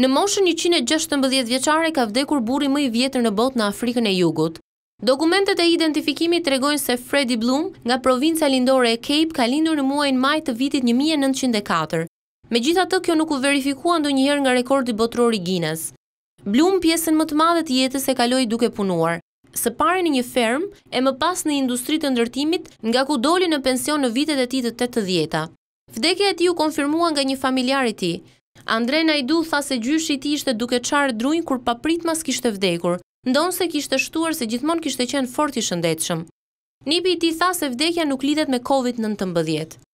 Në moshën 116 vjeqare ka vdekur buri më i vjetër në bot në Afrikën e jugut. Dokumentet e identifikimi të regojnë se Freddy Blum nga provinca lindore e Cape ka lindur në muajnë maj të vitit 1904. Me gjitha të kjo nuk u verifikua ndo njëherë nga rekordi botrori Guinness. Blum pjesën më të madhe të jetës e kaloi duke punuar. Se pare në një ferm e më pas në të ndërtimit nga ku doli në pension në vitet e ti të të të djeta. Vdekja e ti u konfirmua nga një familjarit ti, Andrej Najdu tha se gjyshi ti ishte duke qarë drujnë kur paprit mas kishte vdekur, ndonë se kishte shtuar se gjithmon kishte qenë fort i shëndetëshëm. Nipi ti tha se vdekja nuk lidet me Covid-19.